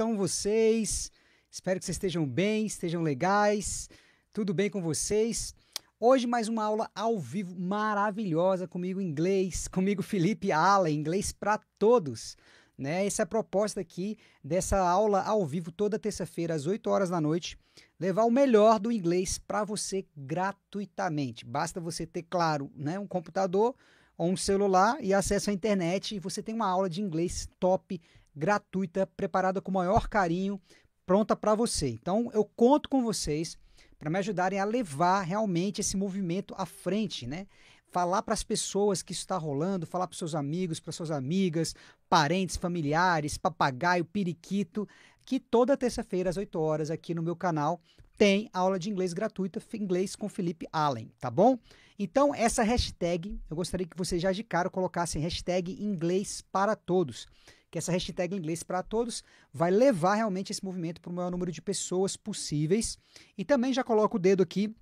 estão vocês? Espero que vocês estejam bem, estejam legais, tudo bem com vocês? Hoje mais uma aula ao vivo maravilhosa comigo inglês, comigo Felipe Ala, inglês para todos. Né? Essa é a proposta aqui dessa aula ao vivo toda terça-feira às 8 horas da noite, levar o melhor do inglês para você gratuitamente. Basta você ter, claro, né, um computador ou um celular e acesso à internet e você tem uma aula de inglês top gratuita, preparada com o maior carinho, pronta para você. Então eu conto com vocês para me ajudarem a levar realmente esse movimento à frente, né? Falar para as pessoas que isso está rolando, falar para seus amigos, para suas amigas, parentes, familiares, papagaio, periquito, que toda terça-feira às 8 horas aqui no meu canal tem aula de inglês gratuita, inglês com Felipe Allen, tá bom? Então, essa hashtag, eu gostaria que vocês já de cara colocassem hashtag inglês para todos que essa hashtag inglês para todos vai levar realmente esse movimento para o maior número de pessoas possíveis. E também já coloco o dedo aqui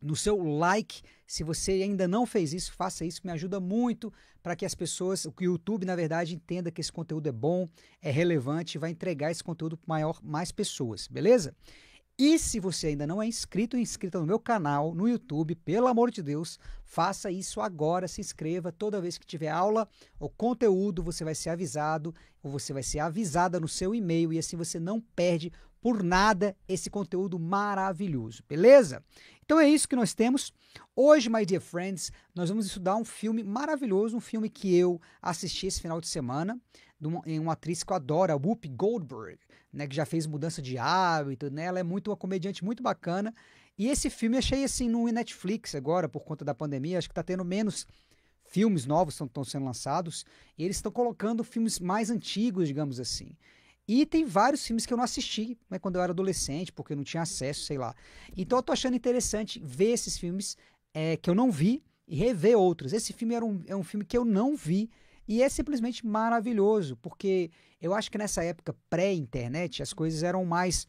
no seu like. Se você ainda não fez isso, faça isso, que me ajuda muito para que as pessoas, o YouTube, na verdade, entenda que esse conteúdo é bom, é relevante, e vai entregar esse conteúdo para maior mais pessoas, beleza? E se você ainda não é inscrito ou inscrita no meu canal no YouTube, pelo amor de Deus, faça isso agora, se inscreva. Toda vez que tiver aula ou conteúdo, você vai ser avisado ou você vai ser avisada no seu e-mail e assim você não perde por nada esse conteúdo maravilhoso, beleza? Então é isso que nós temos. Hoje, my dear friends, nós vamos estudar um filme maravilhoso, um filme que eu assisti esse final de semana em uma atriz que eu adoro, a Whoopi Goldberg, né, que já fez Mudança de Hábito, né? Ela é muito uma comediante muito bacana. E esse filme achei assim no Netflix agora, por conta da pandemia, acho que tá tendo menos filmes novos estão sendo lançados, e eles estão colocando filmes mais antigos, digamos assim. E tem vários filmes que eu não assisti né, quando eu era adolescente, porque eu não tinha acesso, sei lá. Então eu tô achando interessante ver esses filmes é, que eu não vi e rever outros. Esse filme era um, é um filme que eu não vi e é simplesmente maravilhoso, porque eu acho que nessa época pré-internet as coisas eram mais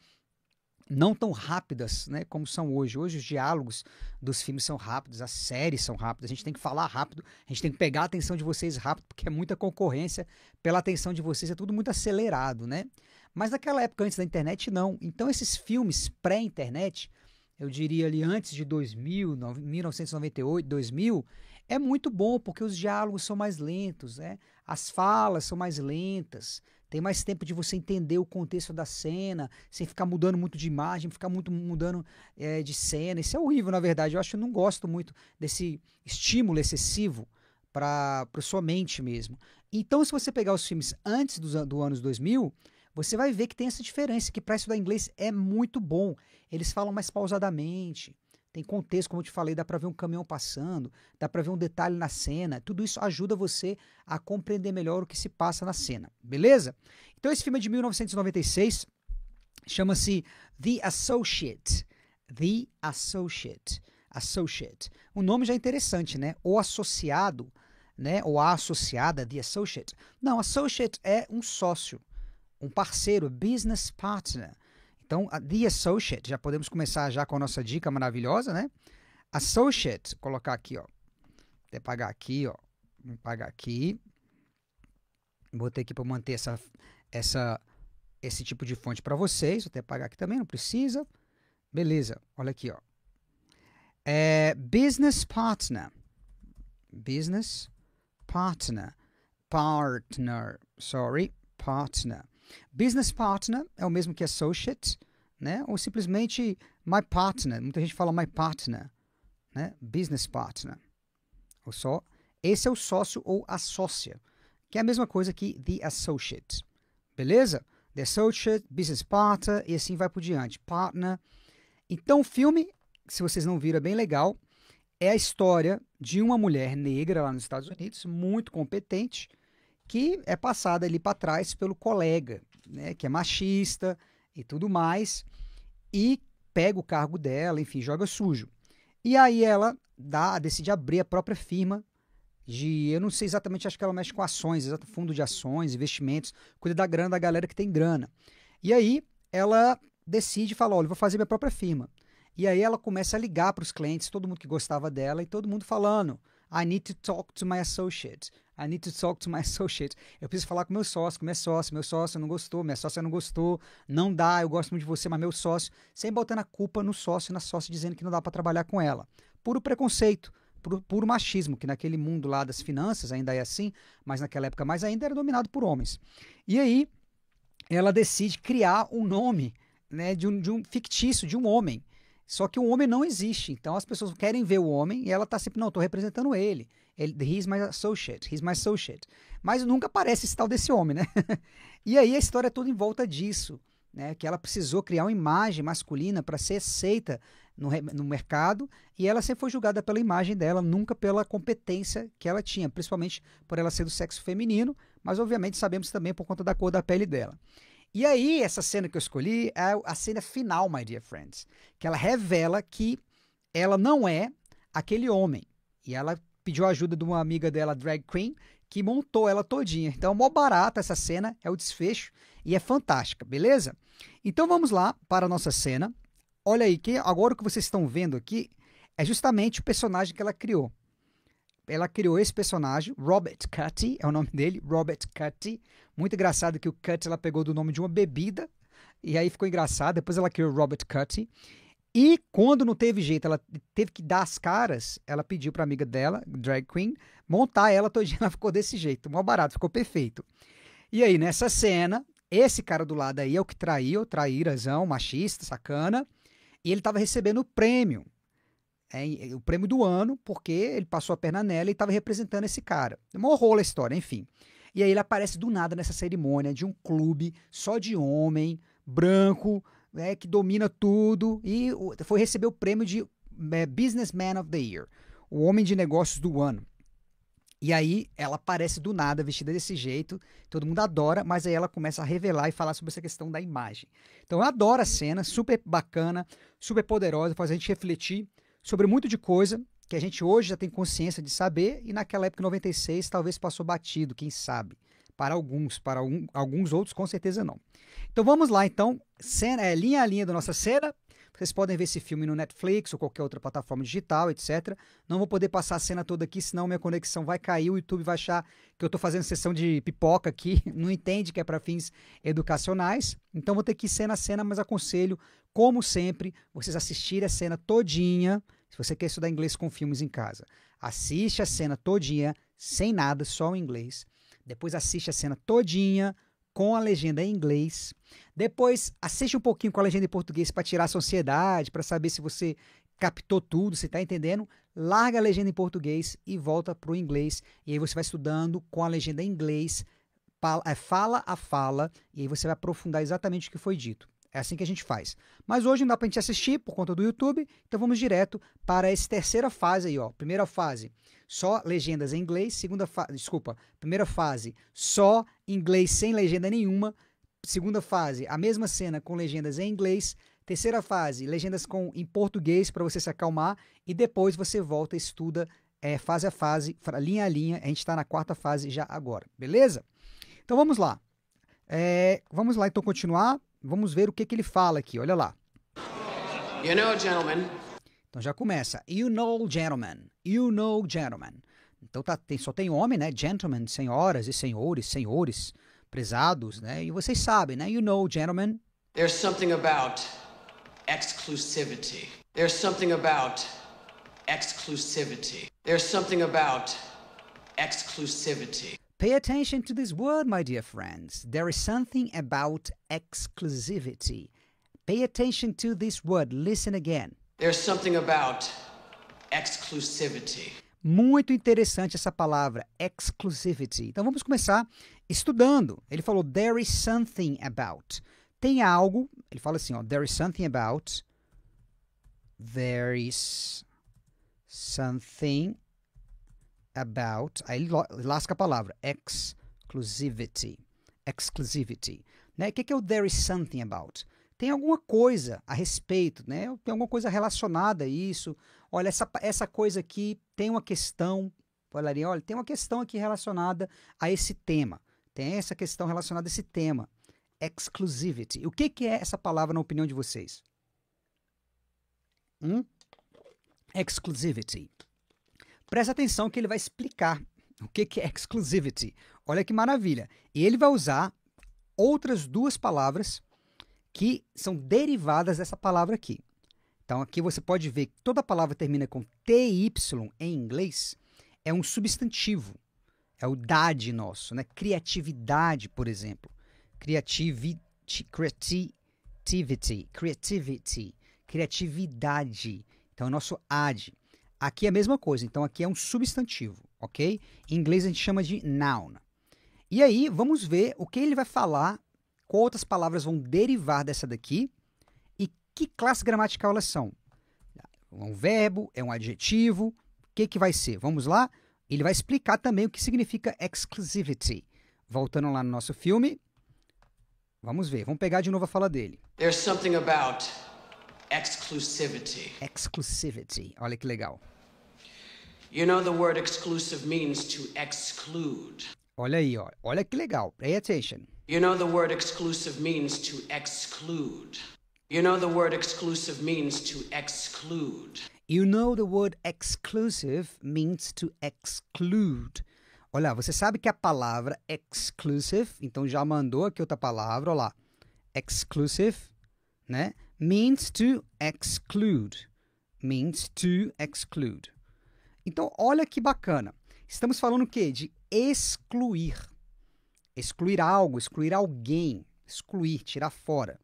não tão rápidas, né, como são hoje. Hoje os diálogos dos filmes são rápidos, as séries são rápidas, a gente tem que falar rápido, a gente tem que pegar a atenção de vocês rápido, porque é muita concorrência pela atenção de vocês, é tudo muito acelerado, né? Mas naquela época antes da internet não. Então esses filmes pré-internet, eu diria ali antes de 2000, 1998, 2000, é muito bom porque os diálogos são mais lentos, né? As falas são mais lentas, tem mais tempo de você entender o contexto da cena, sem ficar mudando muito de imagem, ficar muito mudando é, de cena. Isso é horrível, na verdade. Eu acho que eu não gosto muito desse estímulo excessivo para sua mente mesmo. Então, se você pegar os filmes antes dos do anos 2000, você vai ver que tem essa diferença, que para estudar inglês é muito bom. Eles falam mais pausadamente, tem contexto, como eu te falei, dá para ver um caminhão passando, dá para ver um detalhe na cena. Tudo isso ajuda você a compreender melhor o que se passa na cena, beleza? Então esse filme é de 1996, chama-se The Associate. The Associate. Associate. O nome já é interessante, né? O associado, né? Ou a associada, The Associate. Não, associate é um sócio, um parceiro, business partner. Então, a The Associate, já podemos começar já com a nossa dica maravilhosa, né? Associate, colocar aqui, ó. Até pagar aqui, ó. Vou pagar aqui. Botei aqui para manter essa, essa, esse tipo de fonte para vocês. Vou até pagar aqui também, não precisa. Beleza, olha aqui, ó. É, business Partner. Business Partner. Partner, sorry, Partner. Business partner é o mesmo que associate, né? Ou simplesmente my partner. Muita gente fala my partner, né? Business partner. Ou só esse é o sócio ou a sócia, que é a mesma coisa que the associate. Beleza? The associate, business partner e assim vai por diante. Partner. Então o filme, se vocês não viram, é bem legal. É a história de uma mulher negra lá nos Estados Unidos, muito competente, que é passada ali para trás pelo colega, né, que é machista e tudo mais, e pega o cargo dela, enfim, joga sujo. E aí ela dá, decide abrir a própria firma de, eu não sei exatamente, acho que ela mexe com ações, fundo de ações, investimentos, cuida da grana da galera que tem grana. E aí ela decide fala, olha, vou fazer minha própria firma. E aí ela começa a ligar para os clientes, todo mundo que gostava dela e todo mundo falando, I need to talk to my associate. I need to talk to my associate. Eu preciso falar com meu sócio, com meu sócio, meu sócio não gostou, minha sócia não gostou, não dá, eu gosto muito de você, mas meu sócio, sem botando a culpa no sócio, na sócia dizendo que não dá para trabalhar com ela. Puro preconceito, puro, puro, machismo, que naquele mundo lá das finanças ainda é assim, mas naquela época mais ainda era dominado por homens. E aí ela decide criar um nome, né, de um, de um fictício, de um homem só que o homem não existe. Então as pessoas querem ver o homem e ela está sempre, não, estou representando ele. ele. He's my associate, he's my associate. Mas nunca aparece esse tal desse homem, né? e aí a história é toda em volta disso. Né, que ela precisou criar uma imagem masculina para ser aceita no, no, mercado e ela sempre foi julgada pela imagem dela, nunca pela competência que ela tinha, principalmente por ela ser do sexo feminino, mas obviamente sabemos também por conta da cor da pele dela. E aí, essa cena que eu escolhi é a cena final, My Dear Friends, que ela revela que ela não é aquele homem. E ela pediu a ajuda de uma amiga dela, drag queen, que montou ela todinha. Então, é mó barata essa cena, é o desfecho e é fantástica, beleza? Então, vamos lá para a nossa cena. Olha aí, que agora o que vocês estão vendo aqui é justamente o personagem que ela criou ela criou esse personagem, Robert Cutty, é o nome dele, Robert Cutty. Muito engraçado que o Cutty ela pegou do nome de uma bebida, e aí ficou engraçado. Depois ela criou Robert Cutty. E quando não teve jeito, ela teve que dar as caras, ela pediu para amiga dela, drag queen, montar ela todinha, ela ficou desse jeito, mó barato, ficou perfeito. E aí, nessa cena, esse cara do lado aí é o que traiu, traírazão, machista, sacana, e ele tava recebendo o prêmio é, o prêmio do ano, porque ele passou a perna nela e estava representando esse cara. É Morrou a história, enfim. E aí ele aparece do nada nessa cerimônia de um clube só de homem, branco, é, que domina tudo, e foi receber o prêmio de é, Businessman of the Year, o homem de negócios do ano. E aí ela aparece do nada, vestida desse jeito, todo mundo adora, mas aí ela começa a revelar e falar sobre essa questão da imagem. Então eu adoro a cena, super bacana, super poderosa, faz a gente refletir sobre muito de coisa que a gente hoje já tem consciência de saber e naquela época, em 96, talvez passou batido, quem sabe. Para alguns, para um, alguns outros, com certeza não. Então vamos lá, então, cena, é, linha a linha da nossa cena. Vocês podem ver esse filme no Netflix ou qualquer outra plataforma digital, etc. Não vou poder passar a cena toda aqui, senão minha conexão vai cair, o YouTube vai achar que eu estou fazendo sessão de pipoca aqui, não entende que é para fins educacionais. Então vou ter que ir cena a cena, mas aconselho, como sempre, vocês assistirem a cena todinha, se você quer estudar inglês com filmes em casa, assiste a cena todinha, sem nada, só o inglês. Depois assiste a cena todinha com a legenda em inglês. Depois assiste um pouquinho com a legenda em português para tirar a ansiedade, para saber se você captou tudo, se está entendendo. Larga a legenda em português e volta para o inglês. E aí você vai estudando com a legenda em inglês, é, fala a fala, e aí você vai aprofundar exatamente o que foi dito. É assim que a gente faz. Mas hoje não dá para a gente assistir por conta do YouTube, então vamos direto para essa terceira fase aí, ó. Primeira fase, só legendas em inglês. Segunda fase, desculpa, primeira fase, só inglês sem legenda nenhuma. Segunda fase, a mesma cena com legendas em inglês. Terceira fase, legendas com em português para você se acalmar. E depois você volta e estuda é, fase a fase, linha a linha. A gente está na quarta fase já agora, beleza? Então vamos lá. É, vamos lá então continuar Vamos ver o que, que ele fala aqui, olha lá. You know, gentlemen. Então já começa. You know, gentlemen. You know, gentlemen. Então tá, tem, só tem homem, né? Gentlemen, senhoras e senhores, senhores, prezados, né? E vocês sabem, né? You know, gentlemen. There's something about exclusivity. There's something about exclusivity. There's something about exclusivity. Pay attention to this word, my dear friends. There is something about exclusivity. Pay attention to this word. Listen again. There's something about exclusivity. Muito interessante essa palavra, exclusivity. Então vamos começar estudando. Ele falou there is something about. Tem algo, ele fala assim, ó, there is something about there is something about, aí lasca a palavra, exclusivity. Exclusivity. Né? O que é o there is something about? Tem alguma coisa a respeito, né? Tem alguma coisa relacionada a isso. Olha, essa, essa coisa aqui tem uma questão. Falaria, olha, tem uma questão aqui relacionada a esse tema. Tem essa questão relacionada a esse tema. Exclusivity. O que, que é essa palavra na opinião de vocês? Hum? Exclusivity. Presta atenção que ele vai explicar o que, que é exclusivity. Olha que maravilha. E ele vai usar outras duas palavras que são derivadas dessa palavra aqui. Então aqui você pode ver que toda palavra termina com TY em inglês é um substantivo. É o dade nosso, né? Criatividade, por exemplo. Creativity, creativity, creativity, criatividade. Então é o nosso ad. Aqui é a mesma coisa, então aqui é um substantivo, ok? Em inglês a gente chama de noun. E aí vamos ver o que ele vai falar, quais outras palavras vão derivar dessa daqui e que classe gramatical elas são. É um verbo, é um adjetivo, o que, que vai ser? Vamos lá? Ele vai explicar também o que significa exclusivity. Voltando lá no nosso filme, vamos ver, vamos pegar de novo a fala dele. There's something about Exclusivity. Exclusivity. Olha que legal. You know the word exclusive means to exclude. Olha aí, ó. Olha que legal. Pay attention. You know the word exclusive means to exclude. You know the word exclusive means to exclude. You know the word exclusive means to exclude. Olha, você sabe que a palavra exclusive, então já mandou aqui outra palavra, olha lá. Exclusive, né? Means to exclude. Means to exclude. Então, olha que bacana. Estamos falando o quê? De excluir. Excluir algo, excluir alguém. Excluir, tirar fora.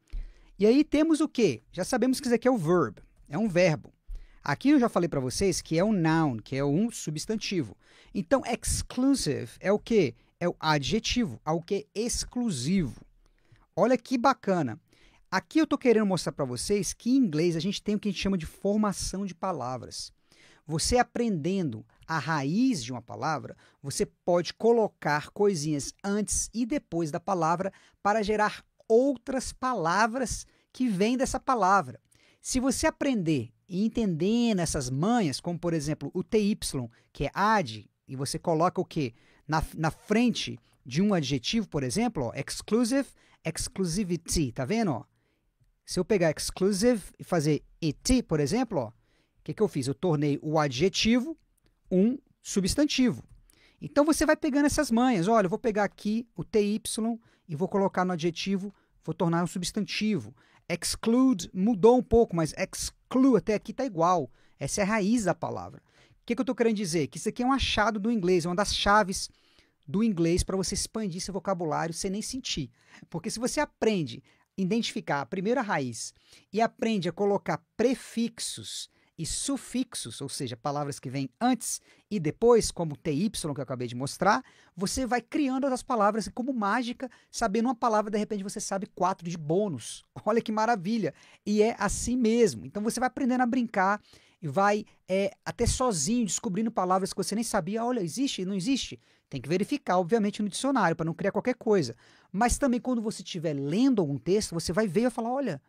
E aí temos o quê? Já sabemos que isso aqui é o verbo, é um verbo. Aqui eu já falei para vocês que é um noun, que é um substantivo. Então, exclusive é o quê? É o adjetivo, algo que é exclusivo. Olha que bacana. Aqui eu estou querendo mostrar para vocês que em inglês a gente tem o que a gente chama de formação de palavras. Você aprendendo a raiz de uma palavra, você pode colocar coisinhas antes e depois da palavra para gerar outras palavras que vêm dessa palavra. Se você aprender e entendendo essas manhas, como por exemplo o TY, que é ad, e você coloca o que? Na, na frente de um adjetivo, por exemplo, ó, exclusive, exclusivity, tá vendo? Ó? Se eu pegar exclusive e fazer it, por exemplo, o que, que eu fiz? Eu tornei o adjetivo um substantivo. Então você vai pegando essas manhas. Olha, eu vou pegar aqui o TY e vou colocar no adjetivo, vou tornar um substantivo. Exclude mudou um pouco, mas exclude até aqui está igual. Essa é a raiz da palavra. O que, que eu estou querendo dizer? Que isso aqui é um achado do inglês, é uma das chaves do inglês para você expandir seu vocabulário sem nem sentir. Porque se você aprende identificar a primeira raiz e aprende a colocar prefixos e sufixos, ou seja, palavras que vêm antes e depois, como TY que eu acabei de mostrar, você vai criando as palavras como mágica, sabendo uma palavra, de repente você sabe quatro de bônus. Olha que maravilha! E é assim mesmo. Então você vai aprendendo a brincar e vai é, até sozinho descobrindo palavras que você nem sabia. Olha, existe? Não existe? Tem que verificar, obviamente, no dicionário, para não criar qualquer coisa. Mas também, quando você estiver lendo algum texto, você vai ver e vai falar: olha,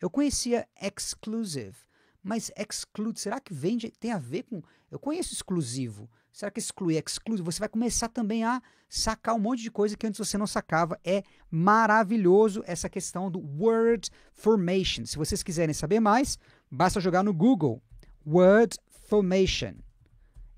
eu conhecia exclusive, mas exclude, será que vem tem a ver com. Eu conheço exclusivo. Será que excluir é exclusivo? Você vai começar também a sacar um monte de coisa que antes você não sacava. É maravilhoso essa questão do word formation. Se vocês quiserem saber mais, basta jogar no Google Word Formation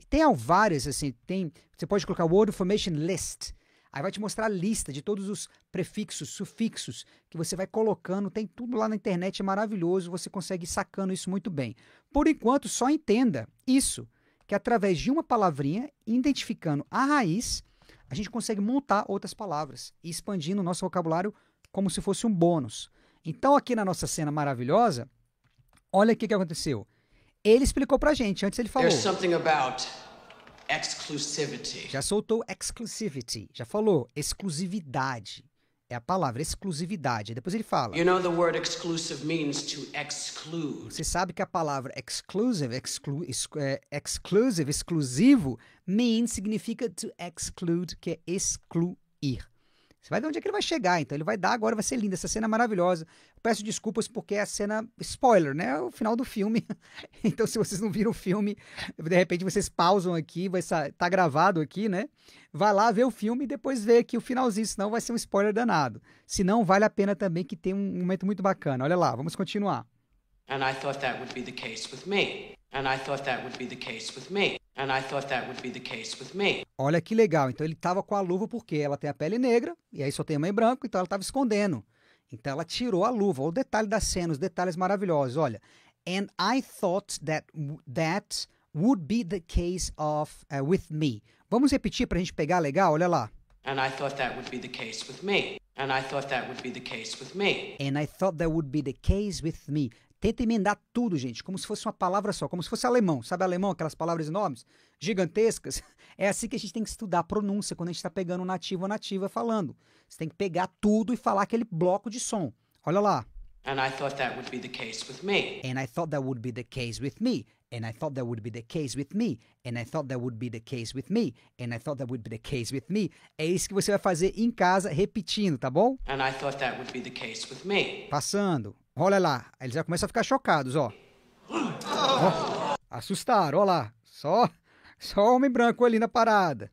tem várias, assim, tem. Você pode colocar Word Formation List. Aí vai te mostrar a lista de todos os prefixos, sufixos que você vai colocando, tem tudo lá na internet, é maravilhoso, você consegue ir sacando isso muito bem. Por enquanto, só entenda isso, que através de uma palavrinha, identificando a raiz, a gente consegue montar outras palavras e expandindo o nosso vocabulário como se fosse um bônus. Então, aqui na nossa cena maravilhosa, olha o que aconteceu. Ele explicou pra gente, antes ele falou. Já soltou exclusivity, já falou exclusividade. É a palavra exclusividade. Depois ele fala. You know, Você sabe que a palavra exclusive, exclu, é, exclusive, exclusivo, means significa to exclude, que é excluir. Você vai ver onde é que ele vai chegar, então ele vai dar agora, vai ser linda, essa cena é maravilhosa. peço desculpas porque é a cena spoiler, né? É o final do filme. então se vocês não viram o filme, de repente vocês pausam aqui, vai tá gravado aqui, né? Vai lá ver o filme e depois vê aqui o finalzinho, senão vai ser um spoiler danado. Se não, vale a pena também que tem um momento muito bacana. Olha lá, vamos continuar. And I thought that would be the case with me. And I thought that would be the case with me. Olha que legal. Então ele estava com a luva porque ela tem a pele negra e aí só tem a mãe branca, então ela estava escondendo. Então ela tirou a luva. Olha o detalhe da cena, os detalhes maravilhosos. Olha. And I thought that that would be the case of uh, with me. Vamos repetir para a gente pegar legal. Olha lá. And I thought that would be the case with me. And I thought that would be the case with me. And I thought that would be the case with me. Tenta emendar tudo, gente, como se fosse uma palavra só, como se fosse alemão. Sabe alemão, aquelas palavras enormes, gigantescas? É assim que a gente tem que estudar a pronúncia quando a gente está pegando um nativo ou nativa falando. Você tem que pegar tudo e falar aquele bloco de som. Olha lá. And I thought that would be the case with me. And I thought that would be the case with me. And I thought that would be the case with me. And I thought that would be the case with me. And I thought that would be the case with me. É isso que você vai fazer em casa repetindo, tá bom? And I thought that would be the case with me. Passando. Olha lá. eles já começam a ficar chocados, ó. ó. Assustaram, ó lá. Só, só homem branco ali na parada.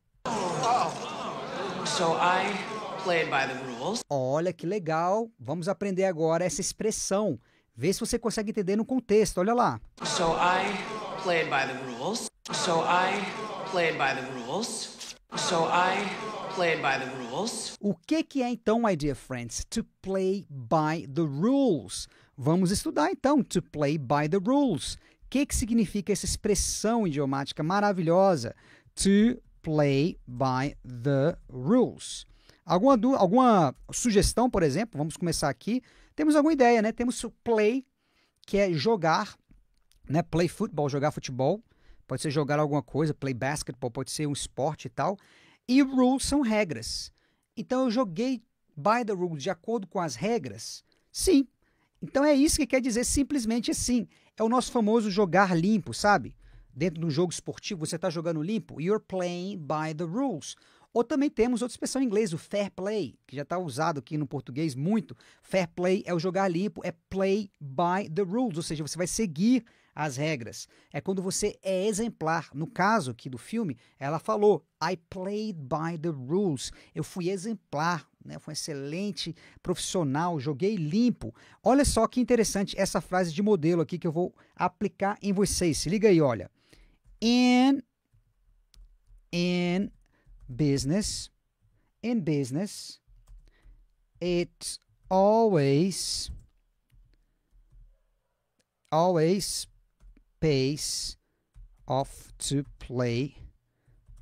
Olha que legal. Vamos aprender agora essa expressão. Vê se você consegue entender no contexto. Olha lá. So I played by the rules. So I played by the rules. So I played by the rules. O que que é então, my dear friends, to play by the rules? Vamos estudar então to play by the rules. O que que significa essa expressão idiomática maravilhosa to play by the rules? Alguma, alguma sugestão, por exemplo? Vamos começar aqui. Temos alguma ideia, né? Temos o play, que é jogar, né? Play football, jogar futebol pode ser jogar alguma coisa, play basketball, pode ser um esporte e tal. E rules são regras. Então eu joguei by the rules, de acordo com as regras? Sim. Então é isso que quer dizer simplesmente assim. É o nosso famoso jogar limpo, sabe? Dentro de um jogo esportivo, você está jogando limpo. You're playing by the rules. Ou também temos outra expressão em inglês, o fair play, que já está usado aqui no português muito. Fair play é o jogar limpo, é play by the rules, ou seja, você vai seguir as regras. É quando você é exemplar. No caso aqui do filme, ela falou: I played by the rules. Eu fui exemplar, né? Fui um excelente profissional, joguei limpo. Olha só que interessante essa frase de modelo aqui que eu vou aplicar em vocês. Se liga aí, olha. In in business, in business, it always always pays off to play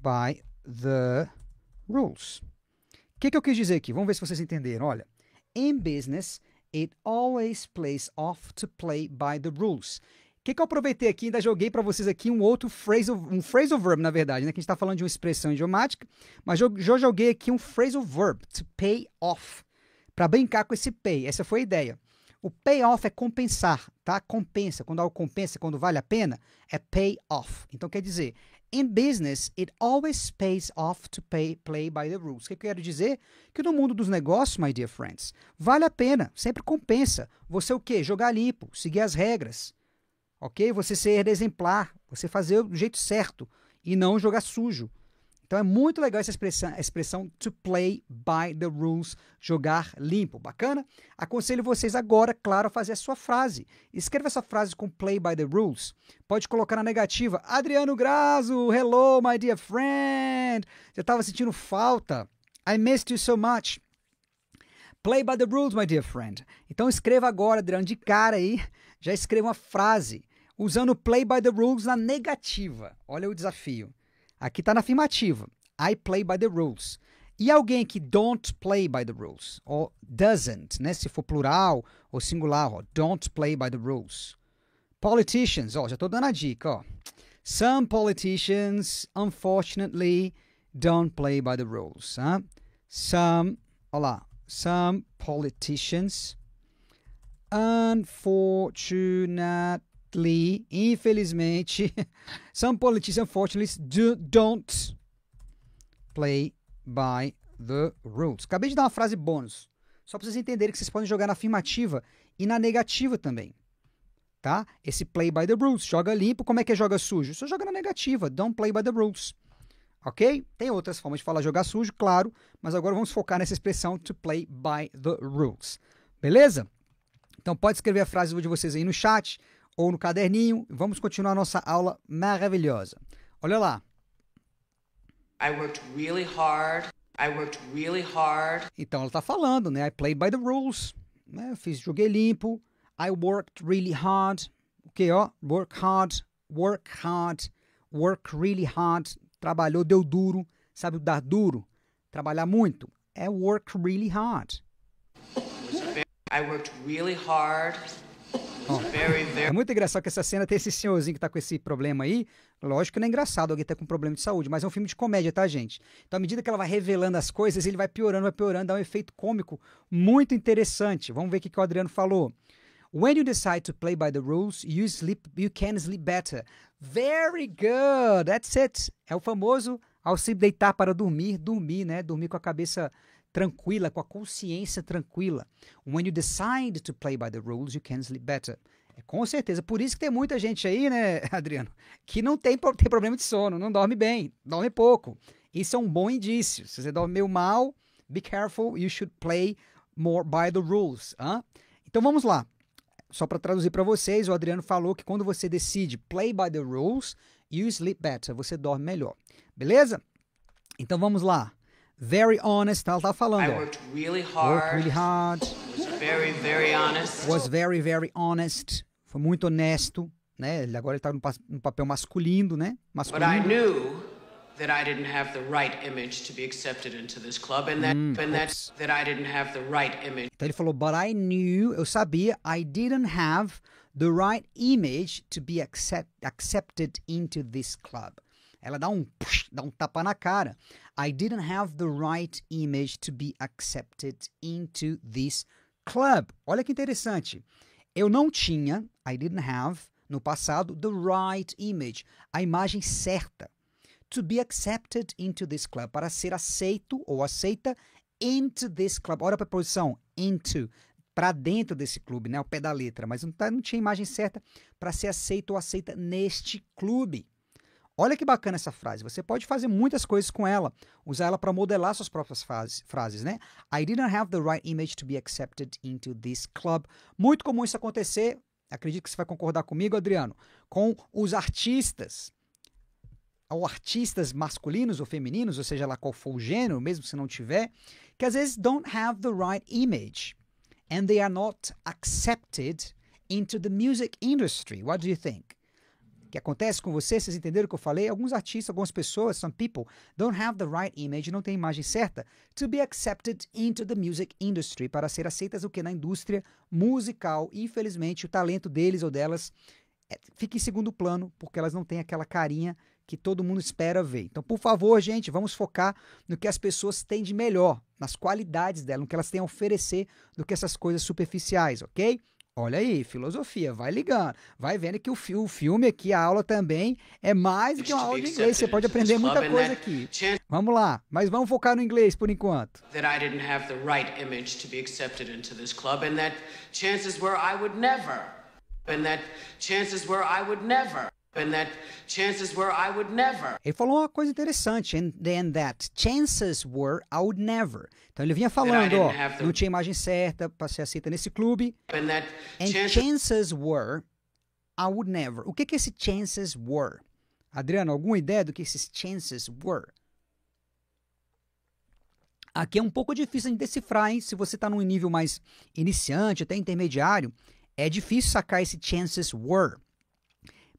by the rules. O que, é que eu quis dizer aqui? Vamos ver se vocês entenderam. Olha, in business, it always plays off to play by the rules. O que, é que eu aproveitei aqui, ainda joguei para vocês aqui um outro phrasal, um phrasal verb, na verdade, né? Que a gente está falando de uma expressão idiomática, mas eu, eu joguei aqui um phrasal verb, to pay off, para brincar com esse pay. Essa foi a ideia. O payoff é compensar, tá? Compensa. Quando algo compensa, quando vale a pena, é payoff. Então quer dizer, in business, it always pays off to pay, play by the rules. O que eu quero dizer? Que no mundo dos negócios, my dear friends, vale a pena, sempre compensa. Você o quê? Jogar limpo, seguir as regras, ok? Você ser exemplar, você fazer do jeito certo e não jogar sujo. Então é muito legal essa expressão, expressão to play by the rules, jogar limpo. Bacana? Aconselho vocês agora, claro, a fazer a sua frase. Escreva essa frase com play by the rules. Pode colocar na negativa. Adriano Grazo, hello, my dear friend. Já estava sentindo falta. I missed you so much. Play by the rules, my dear friend. Então escreva agora, Adriano, de cara aí. Já escreva uma frase usando play by the rules na negativa. Olha o desafio. Aqui está na afirmativa. I play by the rules. E alguém que don't play by the rules, ou doesn't, né? se for plural ou singular, ó, don't play by the rules. Politicians, ó, já estou dando a dica. Ó. Some politicians, unfortunately, don't play by the rules. Huh? Some, olá, some politicians, unfortunately, Unfortunately, infelizmente, some politicians unfortunately do, don't play by the rules. Acabei de dar uma frase bônus, só para vocês entenderem que vocês podem jogar na afirmativa e na negativa também. Tá? Esse play by the rules, joga limpo, como é que é joga sujo? Só joga na negativa, don't play by the rules. Ok? Tem outras formas de falar jogar sujo, claro, mas agora vamos focar nessa expressão to play by the rules. Beleza? Então pode escrever a frase de vocês aí no chat, ou no caderninho. Vamos continuar nossa aula maravilhosa. Olha lá. I worked really hard. I worked really hard. Então ela está falando, né? I played by the rules. Né? Eu fiz, joguei limpo. I worked really hard. O que, ó? Work hard, work hard, work really hard. Trabalhou, deu duro. Sabe o dar duro? Trabalhar muito. É work really hard. I worked really hard é muito engraçado que essa cena tem esse senhorzinho que tá com esse problema aí. Lógico que não é engraçado alguém tá com problema de saúde, mas é um filme de comédia, tá, gente? Então, à medida que ela vai revelando as coisas, ele vai piorando, vai piorando, dá um efeito cômico muito interessante. Vamos ver o que, que o Adriano falou. When you decide to play by the rules, you sleep, you can sleep better. Very good. That's it. É o famoso ao se deitar para dormir, dormir, né? Dormir com a cabeça tranquila, com a consciência tranquila. When you decide to play by the rules, you can sleep better. É, com certeza. Por isso que tem muita gente aí, né, Adriano, que não tem, tem problema de sono, não dorme bem, dorme pouco. Isso é um bom indício. Se você dorme meio mal, be careful, you should play more by the rules. Huh? Então vamos lá. Só para traduzir para vocês, o Adriano falou que quando você decide play by the rules, you sleep better, você dorme melhor. Beleza? Então vamos lá. Very honest, ela tá falando. I worked really hard. Worked really hard. Was very, very honest. Was very, very honest. Foi muito honesto, né? Ele agora está no, no, papel masculino, né? Masculino. But I knew that I didn't have the right image to be accepted into this club and that hum, and that, that I didn't have the right image. Então ele falou, but I knew, eu sabia, I didn't have the right image to be accept, accepted into this club. Ela dá um, push, dá um tapa na cara. I didn't have the right image to be accepted into this club. Olha que interessante. Eu não tinha, I didn't have, no passado, the right image, a imagem certa. To be accepted into this club, para ser aceito ou aceita into this club. Olha a preposição into, para dentro desse clube, né? O pé da letra, mas não, tá, não tinha imagem certa para ser aceito ou aceita neste clube. Olha que bacana essa frase. Você pode fazer muitas coisas com ela, usar ela para modelar suas próprias frases, frases, né? I didn't have the right image to be accepted into this club. Muito comum isso acontecer, acredito que você vai concordar comigo, Adriano, com os artistas ou artistas masculinos ou femininos, ou seja lá qual for o gênero, mesmo se não tiver, que às vezes don't have the right image and they are not accepted into the music industry. What do you think? que acontece com você, vocês entenderam o que eu falei? Alguns artistas, algumas pessoas, some people, don't have the right image, não tem imagem certa, to be accepted into the music industry, para ser aceitas o que? Na indústria musical. Infelizmente, o talento deles ou delas é, fica em segundo plano, porque elas não têm aquela carinha que todo mundo espera ver. Então, por favor, gente, vamos focar no que as pessoas têm de melhor, nas qualidades delas, no que elas têm a oferecer do que essas coisas superficiais, ok? Olha aí, filosofia, vai ligando. Vai vendo que o, fi o filme aqui, a aula também, é mais do que uma aula de inglês. Você pode aprender muita coisa aqui. Vamos lá, mas vamos focar no inglês por enquanto. And that chances were I would never. Ele falou uma coisa interessante, and, that chances were I would never. Então ele vinha falando, ó, the... não tinha imagem certa para ser aceita nesse clube. And, that and chances were I would never. O que que esse chances were? Adriano, alguma ideia do que esses chances were? Aqui é um pouco difícil de decifrar, hein? Se você está num nível mais iniciante, até intermediário, é difícil sacar esse chances were.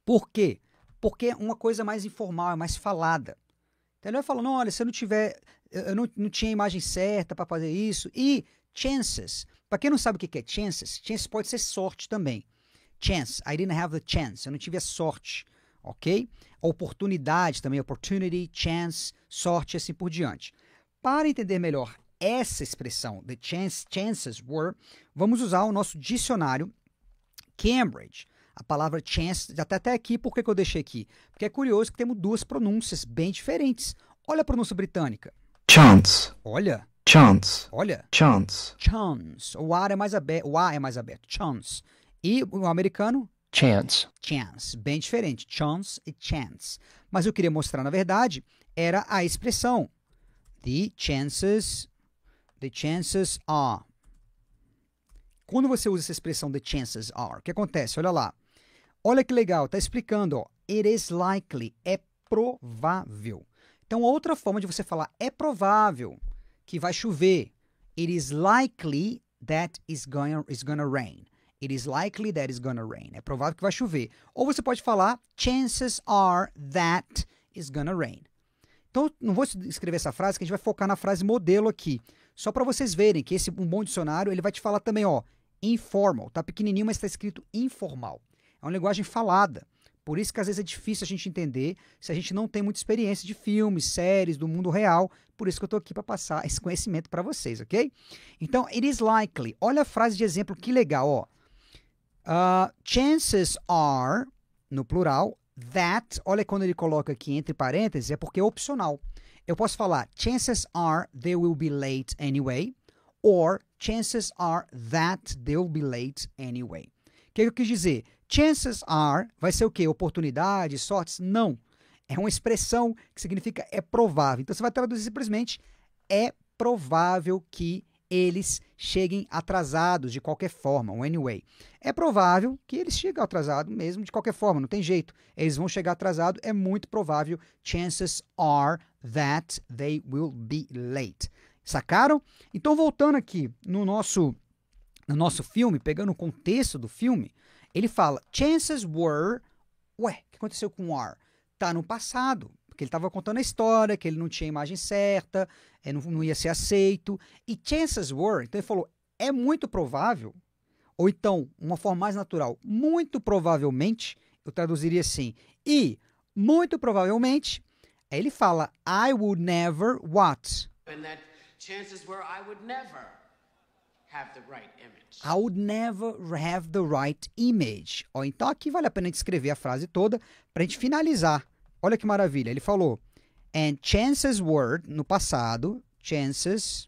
Por quê? Porque é uma coisa mais informal, é mais falada. Então ele vai falando: olha, se eu não tiver, eu não, não tinha a imagem certa para fazer isso. E chances. Para quem não sabe o que é chances, chances pode ser sorte também. Chance, I didn't have the chance, eu não tive a sorte, ok? Oportunidade também, opportunity, chance, sorte, assim por diante. Para entender melhor essa expressão, the chance, chances were, vamos usar o nosso dicionário Cambridge. A palavra chance, até, tá até aqui, por que, que eu deixei aqui? Porque é curioso que temos duas pronúncias bem diferentes. Olha a pronúncia britânica. Chance. Olha. Chance. Olha. Chance. Chance. O A é mais aberto. O A é mais aberto. Chance. E o americano? Chance. Chance. Bem diferente. Chance e chance. Mas eu queria mostrar, na verdade, era a expressão. The chances. The chances are. Quando você usa essa expressão the chances are, o que acontece? Olha lá. Olha que legal, tá explicando, ó. It is likely, é provável. Então, outra forma de você falar é provável que vai chover. It is likely that it's gonna, it's gonna rain. It is likely that it's gonna rain. É provável que vai chover. Ou você pode falar chances are that it's gonna rain. Então, não vou escrever essa frase, que a gente vai focar na frase modelo aqui. Só para vocês verem que esse um bom dicionário, ele vai te falar também, ó, informal. Tá pequenininho, mas está escrito informal. É uma linguagem falada. Por isso que às vezes é difícil a gente entender se a gente não tem muita experiência de filmes, séries, do mundo real. Por isso que eu estou aqui para passar esse conhecimento para vocês, ok? Então, it is likely. Olha a frase de exemplo que legal, ó. Uh, chances are, no plural, that. Olha quando ele coloca aqui entre parênteses, é porque é opcional. Eu posso falar chances are they will be late anyway, or chances are that they'll be late anyway. O que eu quis dizer? Chances are vai ser o quê? Oportunidades, sortes? Não. É uma expressão que significa é provável. Então você vai traduzir simplesmente é provável que eles cheguem atrasados de qualquer forma, um anyway. É provável que eles cheguem atrasados mesmo de qualquer forma, não tem jeito. Eles vão chegar atrasados, é muito provável. Chances are that they will be late. Sacaram? Então, voltando aqui no nosso no nosso filme, pegando o contexto do filme, ele fala: chances were. Ué, o que aconteceu com o are? Tá no passado. Porque ele estava contando a história, que ele não tinha a imagem certa, é, não, não ia ser aceito. E chances were, então ele falou, é muito provável, ou então, uma forma mais natural, muito provavelmente, eu traduziria assim, e muito provavelmente, aí ele fala, I would never what? And that chances were I would never. Right I would never have the right image. Ó, então aqui vale a pena descrever a frase toda para a gente finalizar. Olha que maravilha. Ele falou: And chances were, no passado, chances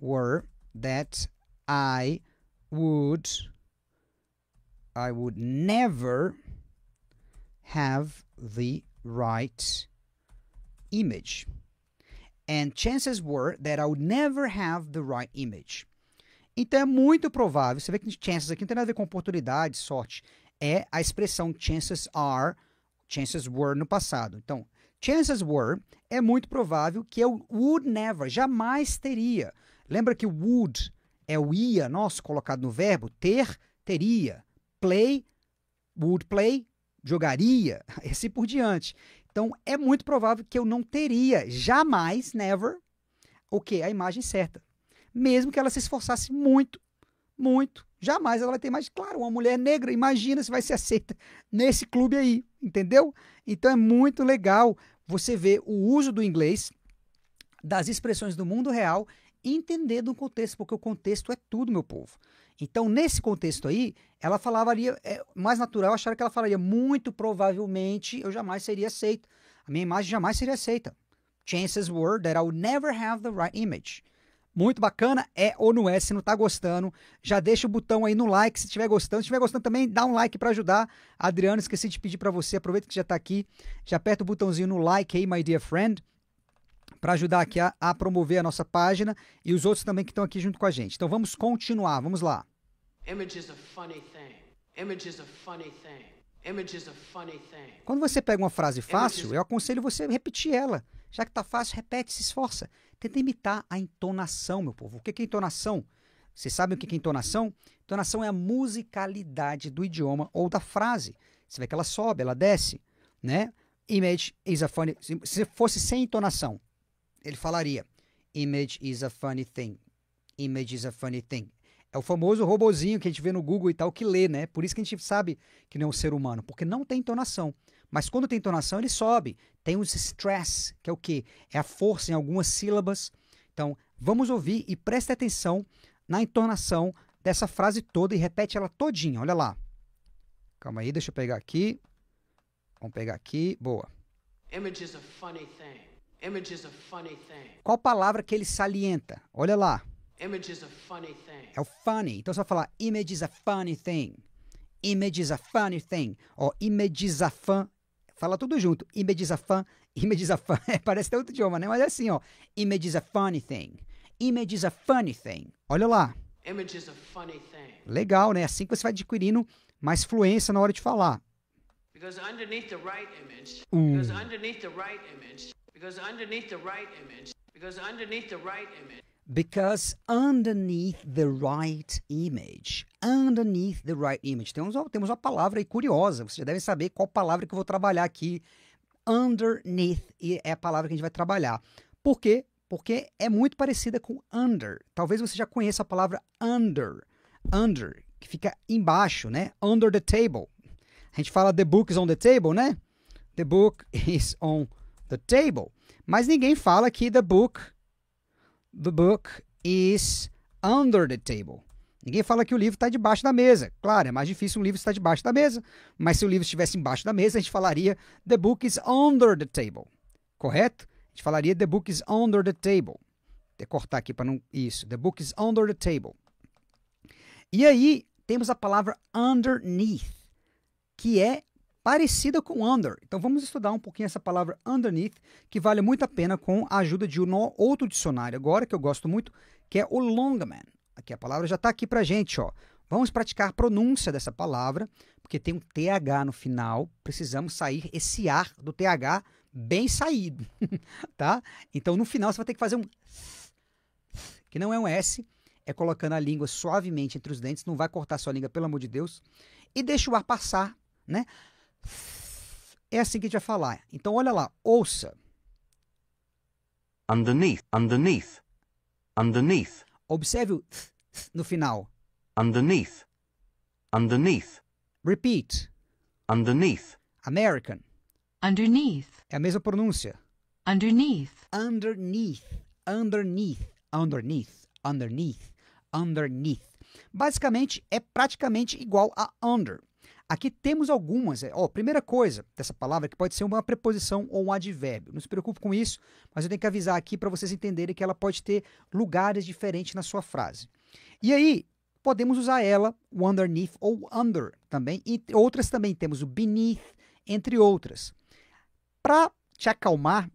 were that I would I would never have the right image. And chances were that I would never have the right image. Então é muito provável, você vê que chances aqui não tem nada a ver com oportunidade, sorte, é a expressão chances are, chances were no passado. Então, chances were é muito provável que eu would never, jamais teria. Lembra que would é o ia nosso colocado no verbo ter, teria. Play, would play, jogaria, e assim por diante. Então, é muito provável que eu não teria jamais, never, o okay, que? A imagem certa mesmo que ela se esforçasse muito, muito. Jamais ela vai ter mais. Claro, uma mulher negra, imagina se vai ser aceita nesse clube aí, entendeu? Então é muito legal você ver o uso do inglês, das expressões do mundo real, entender do contexto, porque o contexto é tudo, meu povo. Então, nesse contexto aí, ela falaria, é, mais natural achar que ela falaria, muito provavelmente eu jamais seria aceita. A minha imagem jamais seria aceita. Chances were that I would never have the right image. Muito bacana, é ou não é, se não tá gostando, já deixa o botão aí no like se estiver gostando. Se estiver gostando também, dá um like para ajudar. Adriano, esqueci de pedir para você, aproveita que já tá aqui, já aperta o botãozinho no like aí, my dear friend, para ajudar aqui a, a promover a nossa página e os outros também que estão aqui junto com a gente. Então vamos continuar, vamos lá. Image is a funny thing. Image is a funny thing. Image is a funny thing. Quando você pega uma frase fácil, eu aconselho você a repetir ela. Já que tá fácil, repete, se esforça. Tenta imitar a entonação, meu povo. O que é entonação? Vocês sabem o que é entonação? Entonação é a musicalidade do idioma ou da frase. Você vê que ela sobe, ela desce, né? Image is a funny... Se fosse sem entonação, ele falaria Image is a funny thing. Image is a funny thing. É o famoso robozinho que a gente vê no Google e tal, que lê, né? Por isso que a gente sabe que não é um ser humano, porque não tem entonação. Mas quando tem entonação, ele sobe. Tem os stress, que é o quê? É a força em algumas sílabas. Então, vamos ouvir e preste atenção na entonação dessa frase toda e repete ela todinha. Olha lá. Calma aí, deixa eu pegar aqui. Vamos pegar aqui. Boa. Image is a funny thing. Image is a funny thing. Qual palavra que ele salienta? Olha lá. Image is a funny thing. É o funny. Então você vai falar image is a funny thing. Image is a funny thing. Ó, image is a fun. Fala tudo junto. Image is a fun. Image is a fun. É, parece até outro idioma, né? Mas é assim, ó. Image is a funny thing. Image is a funny thing. Olha lá. Image is a funny thing. Legal, né? É assim que você vai adquirindo mais fluência na hora de falar. Because underneath the right image. Um. Uh. Because underneath the right image. Because underneath the right image. Because underneath the right image. Because underneath the right image, underneath the right image, temos, temos uma palavra aí curiosa, vocês já devem saber qual palavra que eu vou trabalhar aqui. Underneath é a palavra que a gente vai trabalhar. Por quê? Porque é muito parecida com under. Talvez você já conheça a palavra under. Under, que fica embaixo, né? Under the table. A gente fala the book is on the table, né? The book is on the table. Mas ninguém fala que the book the book is under the table. Ninguém fala que o livro está debaixo da mesa. Claro, é mais difícil um livro estar debaixo da mesa, mas se o livro estivesse embaixo da mesa, a gente falaria The book is under the table. Correto? A gente falaria The book is under the table. Vou cortar aqui para não. Isso. The book is under the table. E aí temos a palavra underneath, que é parecida com under. Então vamos estudar um pouquinho essa palavra underneath, que vale muito a pena com a ajuda de um outro dicionário agora, que eu gosto muito, que é o Longman. Aqui a palavra já está aqui para gente, ó. Vamos praticar pronúncia dessa palavra, porque tem um TH no final, precisamos sair esse ar do TH bem saído, tá? Então no final você vai ter que fazer um que não é um S, é colocando a língua suavemente entre os dentes, não vai cortar sua língua, pelo amor de Deus, e deixa o ar passar, né? É assim que a gente vai falar. Então olha lá, ouça. Underneath, underneath, underneath. Observe o th, th no final. Underneath, underneath. Repeat. Underneath. American. Underneath. É a mesma pronúncia. Underneath. Underneath. Underneath. Underneath. Underneath. Underneath. Basicamente é praticamente igual a under. Aqui temos algumas. É, ó, primeira coisa dessa palavra que pode ser uma preposição ou um advérbio. Não se preocupe com isso, mas eu tenho que avisar aqui para vocês entenderem que ela pode ter lugares diferentes na sua frase. E aí, podemos usar ela, o underneath ou under também. E outras também temos o beneath, entre outras. Para te acalmar,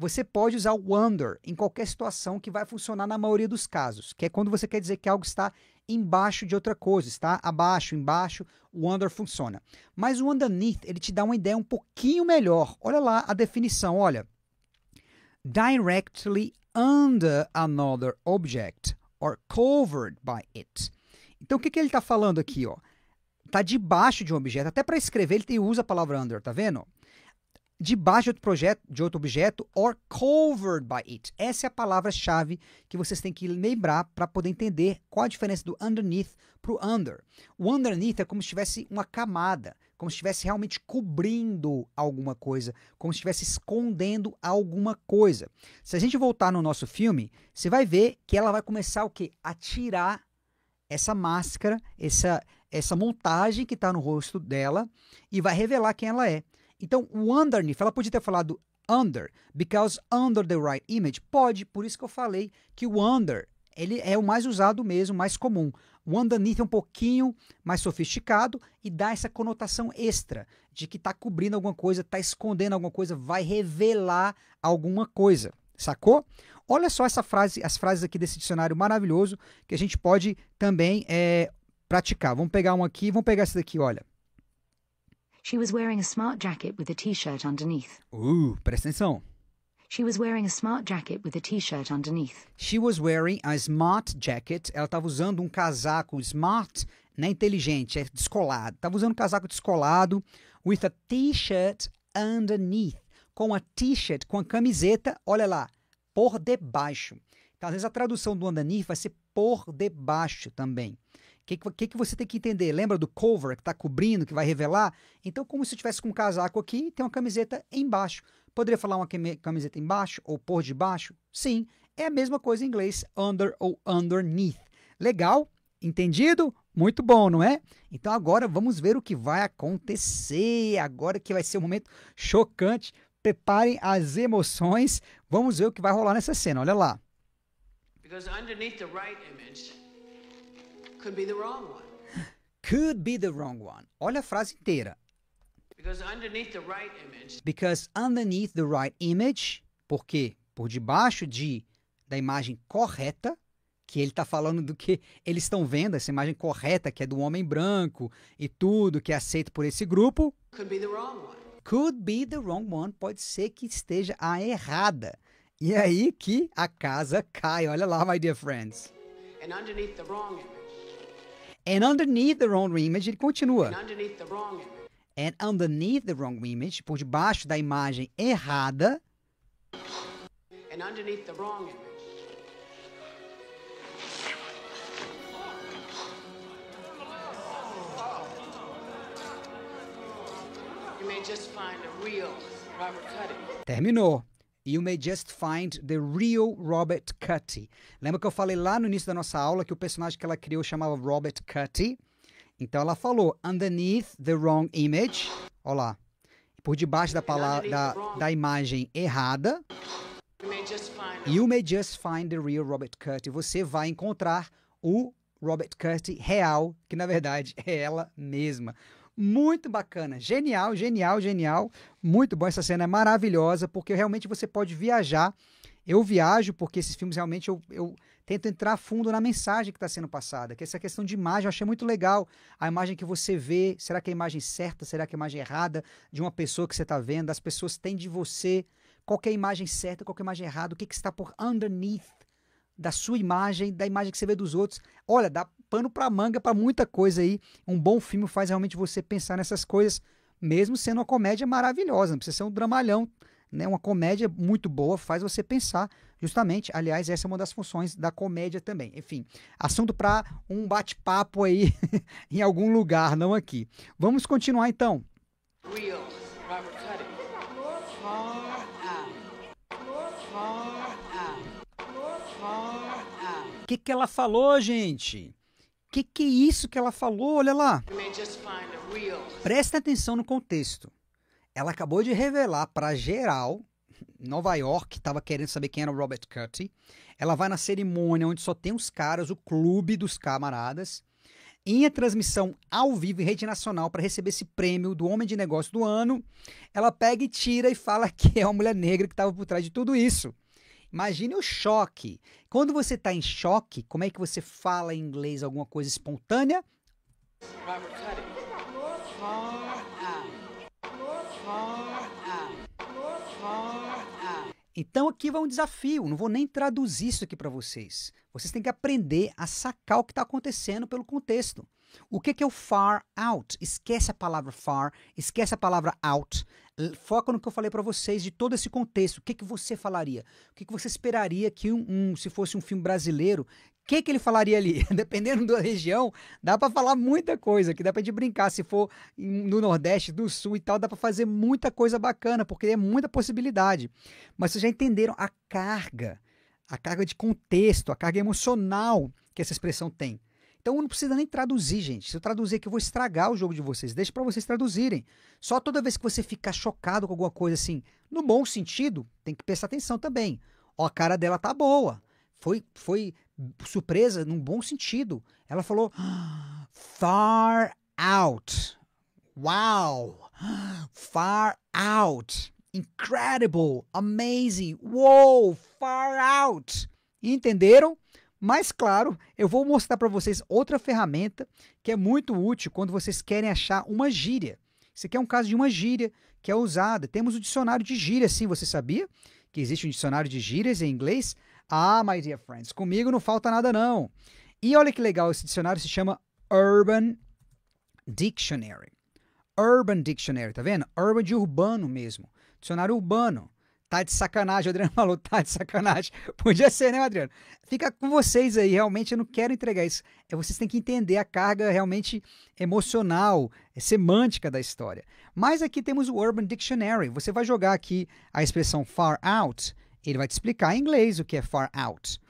você pode usar o under em qualquer situação que vai funcionar na maioria dos casos, que é quando você quer dizer que algo está embaixo de outra coisa, está abaixo, embaixo, o under funciona. Mas o underneath, ele te dá uma ideia um pouquinho melhor. Olha lá a definição, olha. Directly under another object or covered by it. Então o que, que ele está falando aqui, ó? Tá debaixo de um objeto. Até para escrever ele usa a palavra under, tá vendo? debaixo de outro projeto, de outro objeto, or covered by it. Essa é a palavra-chave que vocês têm que lembrar para poder entender qual a diferença do underneath para o under. O underneath é como se tivesse uma camada, como se estivesse realmente cobrindo alguma coisa, como se estivesse escondendo alguma coisa. Se a gente voltar no nosso filme, você vai ver que ela vai começar o quê? A tirar essa máscara, essa essa montagem que está no rosto dela e vai revelar quem ela é. Então, o underneath, ela podia ter falado under, because under the right image. Pode, por isso que eu falei que o under ele é o mais usado mesmo, mais comum. O underneath é um pouquinho mais sofisticado e dá essa conotação extra de que está cobrindo alguma coisa, está escondendo alguma coisa, vai revelar alguma coisa. Sacou? Olha só essa frase, as frases aqui desse dicionário maravilhoso que a gente pode também é, praticar. Vamos pegar um aqui, vamos pegar esse daqui, olha. She was wearing a smart jacket with a t-shirt underneath. Uh, presta atenção. She was wearing a smart jacket with a t-shirt underneath. She was wearing a smart jacket. Ela estava usando um casaco smart, né, inteligente, é descolado. Estava usando um casaco descolado with a t-shirt underneath. Com a t-shirt, com a camiseta, olha lá, por debaixo. Então, às vezes a tradução do underneath vai ser por debaixo também que, que, que você tem que entender? Lembra do cover que está cobrindo, que vai revelar? Então, como se eu tivesse com um casaco aqui e tem uma camiseta embaixo. Poderia falar uma camiseta embaixo ou por debaixo? Sim, é a mesma coisa em inglês, under ou underneath. Legal? Entendido? Muito bom, não é? Então agora vamos ver o que vai acontecer. Agora que vai ser um momento chocante. Preparem as emoções. Vamos ver o que vai rolar nessa cena. Olha lá. Because underneath the right image Could be the wrong one. Could be the wrong one. Olha a frase inteira. Because underneath the right image. Because underneath the right image. Porque por debaixo de da imagem correta, que ele está falando do que eles estão vendo, essa imagem correta que é do homem branco e tudo que é aceito por esse grupo. Could be the wrong one. Could be the wrong one. Pode ser que esteja a errada. E é aí que a casa cai. Olha lá, my dear friends. And underneath the wrong image. And underneath the wrong image, ele continua. And underneath the wrong image, por debaixo da imagem errada. And underneath the wrong image. You may just find a real Robert Cutting. Terminou. You May Just Find the Real Robert Cutty. Lembra que eu falei lá no início da nossa aula que o personagem que ela criou chamava Robert Cutty? Então ela falou underneath the wrong image, olha lá, por debaixo da, da, da imagem errada, you may, you may just find the real Robert Cutty. Você vai encontrar o Robert Cutty real, que na verdade é ela mesma. Muito bacana, genial, genial, genial. Muito bom essa cena, é maravilhosa, porque realmente você pode viajar. Eu viajo porque esses filmes realmente eu, eu tento entrar fundo na mensagem que está sendo passada, que é essa questão de imagem eu achei muito legal. A imagem que você vê, será que é a imagem certa, será que é a imagem errada de uma pessoa que você está vendo? As pessoas têm de você, qual é a imagem certa, qual é a imagem errada, o que, que está por underneath da sua imagem, da imagem que você vê dos outros. Olha, dá pano para manga para muita coisa aí. Um bom filme faz realmente você pensar nessas coisas, mesmo sendo uma comédia maravilhosa, não precisa ser um dramalhão, né? Uma comédia muito boa faz você pensar, justamente. Aliás, essa é uma das funções da comédia também. Enfim, assunto para um bate-papo aí em algum lugar, não aqui. Vamos continuar então. Real. que, que ela falou, gente? Que que é isso que ela falou? Olha lá. Presta atenção no contexto. Ela acabou de revelar para geral, Nova York estava querendo saber quem era o Robert Cutty. Ela vai na cerimônia onde só tem os caras, o clube dos camaradas, em a transmissão ao vivo em rede nacional para receber esse prêmio do homem de negócio do ano. Ela pega e tira e fala que é uma mulher negra que estava por trás de tudo isso. Imagine o choque. Quando você está em choque, como é que você fala em inglês alguma coisa espontânea? Então aqui vai um desafio, não vou nem traduzir isso aqui para vocês. Vocês têm que aprender a sacar o que está acontecendo pelo contexto. O que, que é o far out? Esquece a palavra far, esquece a palavra out foca no que eu falei para vocês de todo esse contexto. O que, que você falaria? O que, que você esperaria que um, um se fosse um filme brasileiro, o que, que ele falaria ali? Dependendo da região, dá para falar muita coisa, que dá para de brincar. Se for no Nordeste, do Sul e tal, dá para fazer muita coisa bacana, porque é muita possibilidade. Mas vocês já entenderam a carga, a carga de contexto, a carga emocional que essa expressão tem. Então não precisa nem traduzir, gente. Se eu traduzir aqui, eu vou estragar o jogo de vocês. Deixa para vocês traduzirem. Só toda vez que você ficar chocado com alguma coisa assim, no bom sentido, tem que prestar atenção também. Ó, a cara dela tá boa. Foi, foi surpresa num bom sentido. Ela falou far out. Wow! Far out. Incredible, amazing, wow, far out. Entenderam? Mas claro, eu vou mostrar para vocês outra ferramenta que é muito útil quando vocês querem achar uma gíria. Isso aqui é um caso de uma gíria que é usada. Temos o dicionário de gírias, sim, você sabia? Que existe um dicionário de gírias em inglês? Ah, my dear friends, comigo não falta nada não. E olha que legal, esse dicionário se chama Urban Dictionary. Urban Dictionary, tá vendo? Urban de urbano mesmo, dicionário urbano. Tá de sacanagem, o Adriano falou, tá de sacanagem. Podia ser, né, Adriano? Fica com vocês aí, realmente eu não quero entregar isso. É, vocês têm que entender a carga realmente emocional, é, semântica da história. Mas aqui temos o Urban Dictionary. Você vai jogar aqui a expressão far out, ele vai te explicar em inglês o que é far out.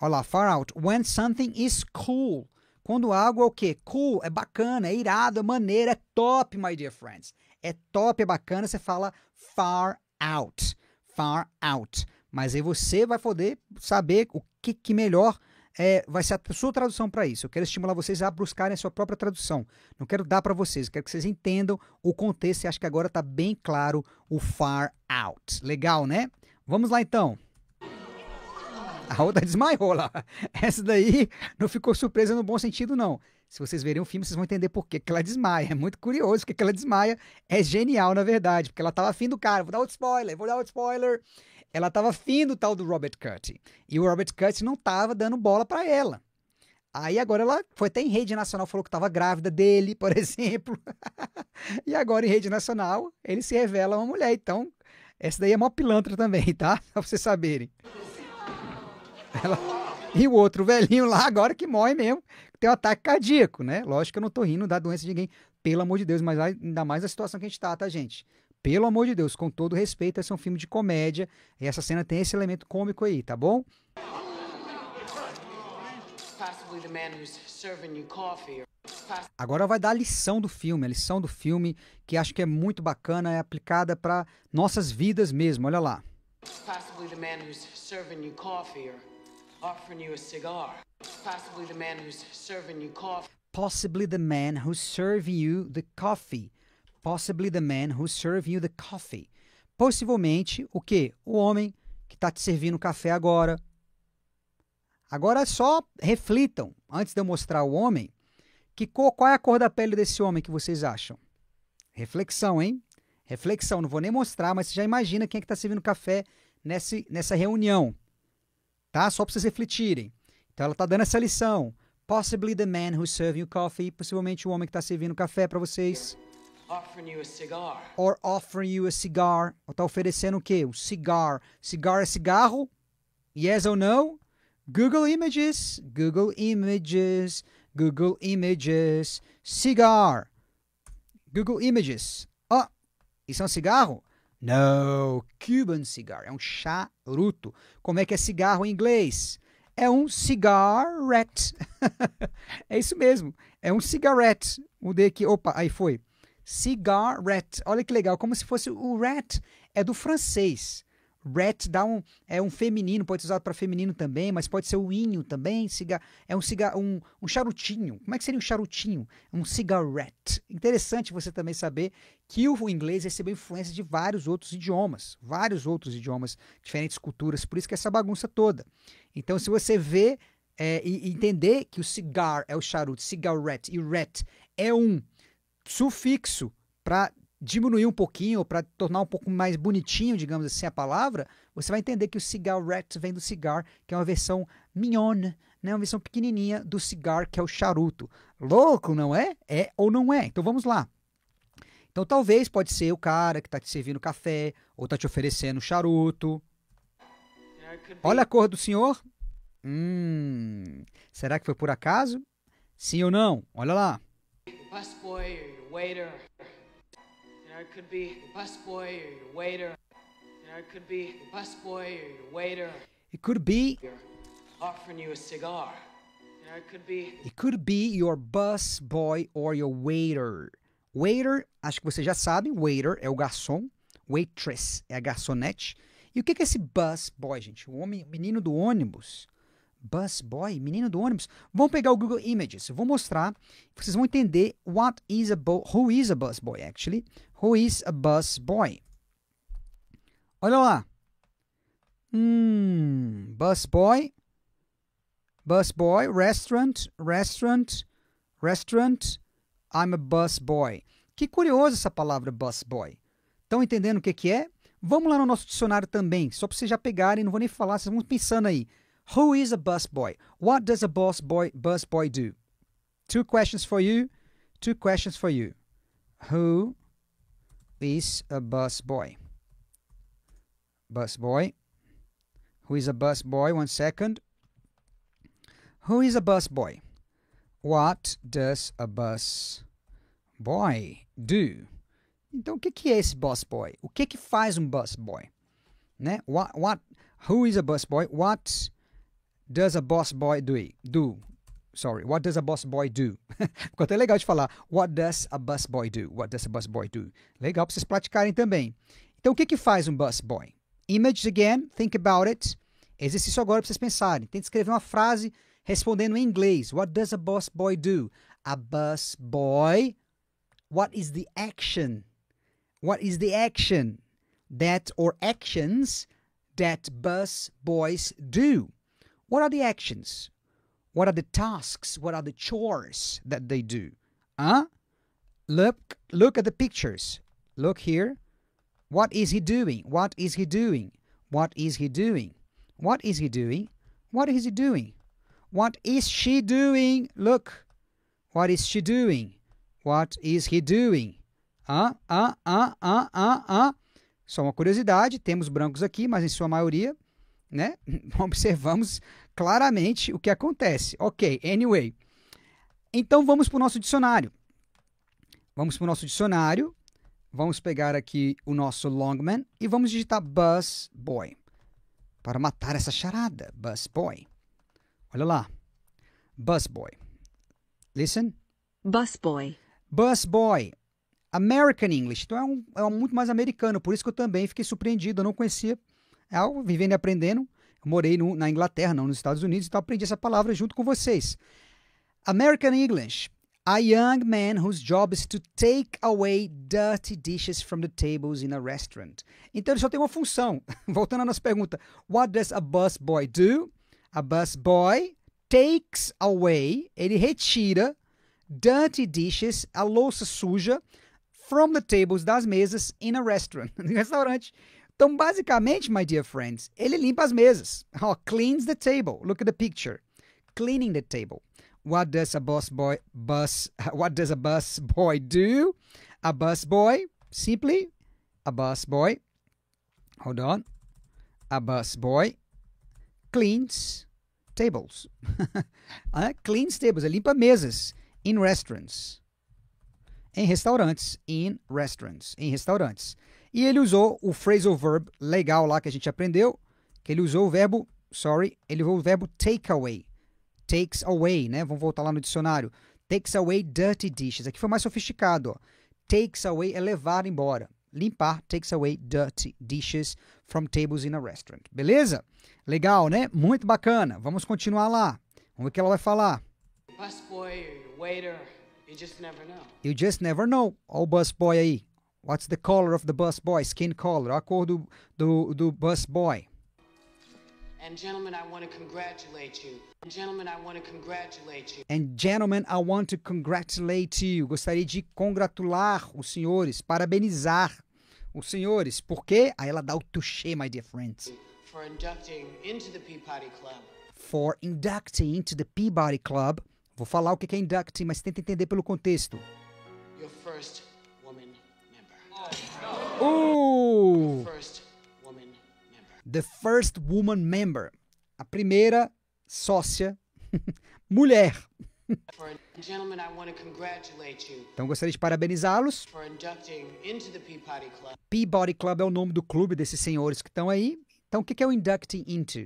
Olha lá, far out. When something is cool. Quando algo é o quê? Cool, é bacana, é irado, é maneiro, é top, my dear friends. É top, é bacana, você fala far out, far out. Mas aí você vai poder saber o que, que melhor é, vai ser a sua tradução para isso. Eu quero estimular vocês a buscarem a sua própria tradução. Não quero dar para vocês, quero que vocês entendam o contexto e acho que agora está bem claro o far out. Legal, né? Vamos lá então. A outra desmaiou lá. Essa daí não ficou surpresa no bom sentido, não. Se vocês verem o filme, vocês vão entender por que ela desmaia. É muito curioso porque ela desmaia. É genial, na verdade, porque ela tava afim do cara. Vou dar outro spoiler, vou dar outro spoiler. Ela tava afim do tal do Robert Curtin. E o Robert Curtin não tava dando bola para ela. Aí agora ela foi até em rede nacional, falou que estava grávida dele, por exemplo. e agora em rede nacional, ele se revela uma mulher. Então, essa daí é mó pilantra também, tá? Pra vocês saberem. Ela... E o outro velhinho lá, agora que morre mesmo, ter um ataque cardíaco, né? Lógico que eu não tô rindo da doença de ninguém, pelo amor de Deus, mas ainda mais a situação que a gente tá, tá, gente? Pelo amor de Deus, com todo respeito, esse é um filme de comédia e essa cena tem esse elemento cômico aí, tá bom? Agora vai dar a lição do filme, a lição do filme que acho que é muito bacana, é aplicada para nossas vidas mesmo. Olha lá. Possibly the man who's serving you coffee. Possibly the man who's serving you the coffee. Possibly the man who's serving you the coffee. Possivelmente o que? O homem que está te servindo café agora. Agora só reflitam, antes de eu mostrar o homem, que cor, qual é a cor da pele desse homem que vocês acham? Reflexão, hein? Reflexão, não vou nem mostrar, mas você já imagina quem é que está servindo café nesse, nessa reunião. Tá? Só para vocês refletirem. Então ela está dando essa lição. Possibly the man who's serving you coffee, possivelmente o homem que está servindo café para vocês. Offering you a cigar. Or offering you a cigar. Ou está oferecendo o quê? O cigar. Cigar é cigarro? Yes ou não? Google Images. Google Images. Google Images. Cigar. Google Images. Ó, oh, ah, isso é um cigarro? Não, Cuban cigar. É um charuto. Como é que é cigarro em inglês? é um cigarette. é isso mesmo, é um cigarette. Mudei aqui, opa, aí foi. Cigarette. Olha que legal, como se fosse o rat, é do francês. Brett um é um feminino, pode ser usado para feminino também, mas pode ser o inho também. Ciga, é um, ciga, um, um charutinho. Como é que seria um charutinho? Um cigarette. Interessante você também saber que o inglês recebeu influência de vários outros idiomas, vários outros idiomas, diferentes culturas, por isso que é essa bagunça toda. Então, se você vê é, e entender que o cigar é o charuto, cigarette e ret é um sufixo para diminuir um pouquinho, para tornar um pouco mais bonitinho, digamos assim, a palavra, você vai entender que o Cigar vem do cigar, que é uma versão mignon, né? uma versão pequenininha do cigar, que é o charuto. Louco, não é? É ou não é? Então vamos lá. Então talvez pode ser o cara que está te servindo café, ou está te oferecendo charuto. Olha a cor do senhor. Hum, será que foi por acaso? Sim ou não? Olha lá. Busboy, waiter know, it could be the busboy or your waiter. You know, it could be the busboy or your waiter. It could be offering you a cigar. You know, it could be It could be your busboy or your waiter. Waiter, acho que vocês já sabem, waiter é o garçom, waitress é a garçonete. E o que é esse busboy, gente? O homem, o menino do ônibus bus boy, menino do ônibus. Vão pegar o Google Images, eu vou mostrar, vocês vão entender what is a who is a bus boy actually, who is a bus boy. Olha lá. Hum, bus boy, bus boy, restaurant, restaurant, restaurant, I'm a bus boy. Que curioso essa palavra bus boy. Estão entendendo o que, que é? Vamos lá no nosso dicionário também, só para vocês já pegarem, não vou nem falar, vocês vão pensando aí. Who is a bus boy? What does a bus boy do? Two questions for you. Two questions for you. Who is a Bus boy. Who is a boy? One second. Who is a boy? What does a bus boy do? Então, o que, que é esse bus boy? O que, que faz um bus boy? Né? What, what, who is a bus boy? What does a boss boy do? Do. Sorry. What does a boss boy do? Ficou até legal de falar. What does a bus boy do? What does a bus boy do? Legal para vocês praticarem também. Então, o que, que faz um bus boy? Image again. Think about it. Exercício agora para vocês pensarem. Tente escrever uma frase respondendo em inglês. What does a bus boy do? A bus boy. What is the action? What is the action that or actions that bus boys do? What are the actions? What are the tasks? What are the chores that they do? Huh? Look, look at the pictures. Look here. What is he doing? What is he doing? What is he doing? What is he doing? What is he doing? What is she doing? Look. What is she doing? What is he doing? Ah, ah, ah, ah, ah, ah. Só uma curiosidade, temos brancos aqui, mas em sua maioria né? Observamos claramente o que acontece. Ok, anyway. Então vamos para o nosso dicionário. Vamos para o nosso dicionário. Vamos pegar aqui o nosso Longman e vamos digitar bus boy para matar essa charada. Bus boy. Olha lá. Bus boy. Listen. Bus boy. Bus boy. American English. Então é, um, é um muito mais americano. Por isso que eu também fiquei surpreendido. Eu não conhecia é algo vivendo e aprendendo. Eu morei no, na Inglaterra, não nos Estados Unidos, então aprendi essa palavra junto com vocês. American English. A young man whose job is to take away dirty dishes from the tables in a restaurant. Então ele só tem uma função. Voltando à nossa pergunta: What does a busboy do? A busboy takes away, ele retira dirty dishes, a louça suja, from the tables das mesas in a restaurant, no restaurante. Então, basicamente, my dear friends, ele limpa as mesas. Oh, cleans the table. Look at the picture. Cleaning the table. What does a bus boy bus what does a bus boy do? A bus boy simply a bus boy. Hold on. A bus boy cleans tables. uh, cleans tables, ele limpa mesas in restaurants. Em restaurantes, in restaurants, em restaurantes. E ele usou o phrasal verb legal lá que a gente aprendeu, que ele usou o verbo, sorry, ele usou o verbo take away. Takes away, né? Vamos voltar lá no dicionário. Takes away dirty dishes. Aqui foi mais sofisticado, ó. Takes away é levar embora. Limpar takes away dirty dishes from tables in a restaurant. Beleza? Legal, né? Muito bacana. Vamos continuar lá. Vamos ver o que ela vai falar. Busboy, waiter, you just never know. You just never know. Olha o busboy aí. What's the color of the bus boy? Skin color. A cor do, do, do bus boy. And gentlemen, I want to congratulate you. And gentlemen, I want to congratulate you. And gentlemen, I want to congratulate you. Gostaria de congratular os senhores, parabenizar os senhores, porque aí ela dá o touché, my dear friends. For inducting into the Peabody Club. For inducting into the Peabody Club. Vou falar o que é inducting, mas tenta entender pelo contexto. Your first Uh. The first woman member. A primeira sócia mulher. Então gostaria de parabenizá-los. Peabody Club é o nome do clube desses senhores que estão aí. Então o que é o inducting into?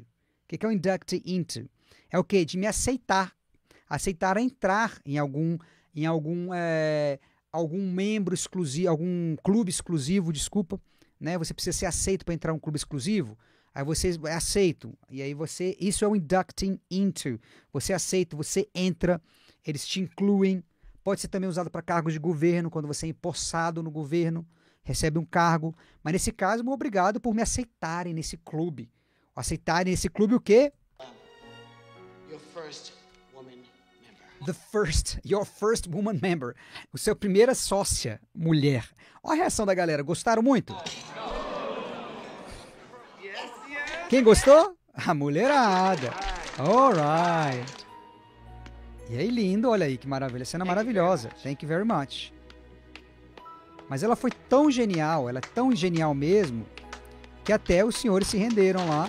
O que é o inducting into? É o que? De me aceitar. Aceitar entrar em algum, em algum é, algum membro exclusivo, algum clube exclusivo, desculpa, né? Você precisa ser aceito para entrar um clube exclusivo. Aí você é aceito. E aí você, isso é o inducting into. Você é aceito você entra, eles te incluem. Pode ser também usado para cargos de governo, quando você é empossado no governo, recebe um cargo. Mas nesse caso, obrigado por me aceitarem nesse clube. Aceitarem nesse clube o quê? Your first the first, your first woman member, o seu primeira sócia mulher. Olha a reação da galera, gostaram muito? Quem gostou? A mulherada. Alright. E aí, lindo, olha aí que maravilha, cena maravilhosa. Thank you very much. Mas ela foi tão genial, ela é tão genial mesmo, que até os senhores se renderam lá.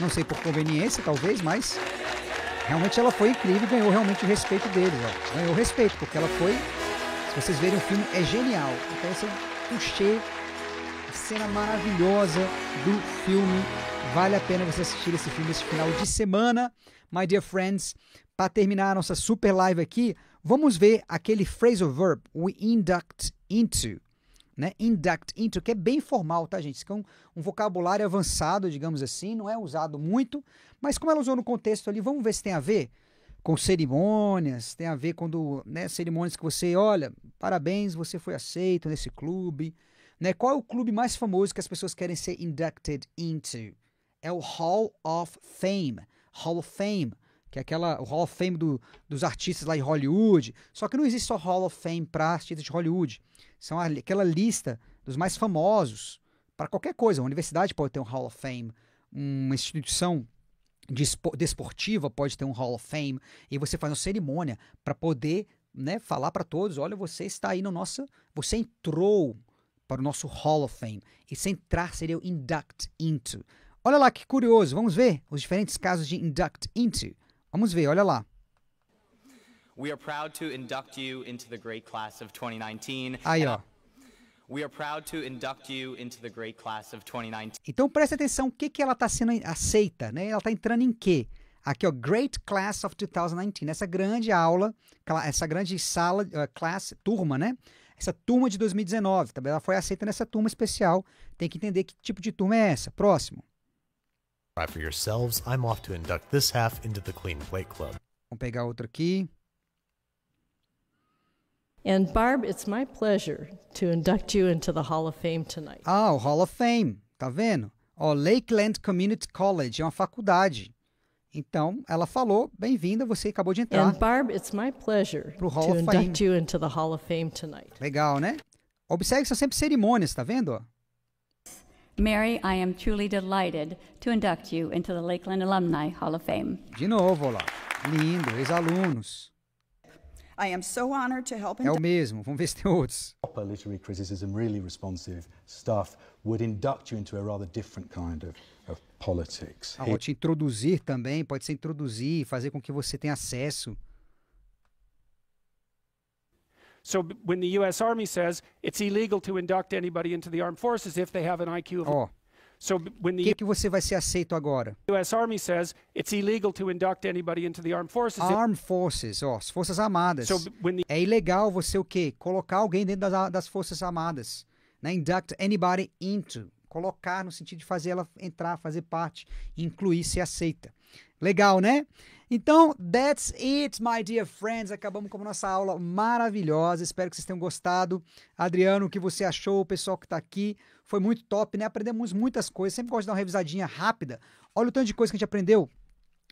Não sei por conveniência, talvez, mas realmente ela foi incrível e ganhou realmente o respeito deles. Ó. Ganhou o respeito, porque ela foi. Se vocês verem o filme, é genial. Então esse puxei é a cena maravilhosa do filme. Vale a pena você assistir esse filme esse final de semana. My dear friends, para terminar a nossa super live aqui, vamos ver aquele phrasal verb, we induct into né? Induct into, que é bem formal, tá, gente? Isso é um, um, vocabulário avançado, digamos assim, não é usado muito, mas como ela usou no contexto ali, vamos ver se tem a ver com cerimônias, tem a ver quando, né, cerimônias que você, olha, parabéns, você foi aceito nesse clube, né? Qual é o clube mais famoso que as pessoas querem ser inducted into? É o Hall of Fame. Hall of Fame que é aquela o Hall of Fame do, dos artistas lá em Hollywood. Só que não existe só Hall of Fame para artistas de Hollywood. São aquela lista dos mais famosos para qualquer coisa. Uma universidade pode ter um Hall of Fame, uma instituição desportiva de pode ter um Hall of Fame, e você faz uma cerimônia para poder né, falar para todos: olha, você está aí no nosso. Você entrou para o nosso Hall of Fame. E se entrar seria o induct into. Olha lá que curioso, vamos ver os diferentes casos de induct into. Vamos ver, olha lá. We are proud to induct you into the great class of 2019. Aí, ó. Uh, we are proud to induct you into the great class of 2019. Então preste atenção o que que ela está sendo aceita, né? Ela está entrando em quê? Aqui, ó, Great Class of 2019. Essa grande aula, essa grande sala, uh, class, turma, né? Essa turma de 2019, também tá ela foi aceita nessa turma especial. Tem que entender que tipo de turma é essa. Próximo. Try for yourselves. I'm off to induct this half into the Clean Plate Club. Vamos pegar outro aqui. And Barb, it's my pleasure to induct you into the Hall of Fame tonight. Ah, o Hall of Fame, tá vendo? Ó, Lakeland Community College é uma faculdade. Então, ela falou: "Bem-vinda, você acabou de entrar." And Barb, it's my pleasure pro Hall to of induct Fame. you into the Hall of Fame tonight. Legal, né? Observe que são sempre cerimônias, tá vendo? Mary, I am truly delighted to induct you into the Lakeland Alumni Hall of Fame. De novo, lá. Lindo, ex-alunos. I am so honored to help é o mesmo, vamos ver se tem outros. Proper literary criticism, really responsive stuff, would induct you into a rather different kind of, of politics. Ah, vou te introduzir também, pode ser introduzir, fazer com que você tenha acesso. So when the U.S. Army says it's illegal to induct anybody into the armed forces if they have an IQ of oh. So when the que, que você vai ser aceito agora? US Army says it's illegal to induct anybody into the armed forces. Armed forces, ó, as forças armadas. So the... É ilegal você o quê? Colocar alguém dentro das, das forças armadas, né? Induct anybody into, colocar no sentido de fazer ela entrar, fazer parte, incluir, ser aceita. Legal, né? Então, that's it, my dear friends. Acabamos com a nossa aula maravilhosa. Espero que vocês tenham gostado. Adriano, o que você achou? O pessoal que está aqui. Foi muito top, né? Aprendemos muitas coisas. Sempre gosto de dar uma revisadinha rápida. Olha o tanto de coisa que a gente aprendeu.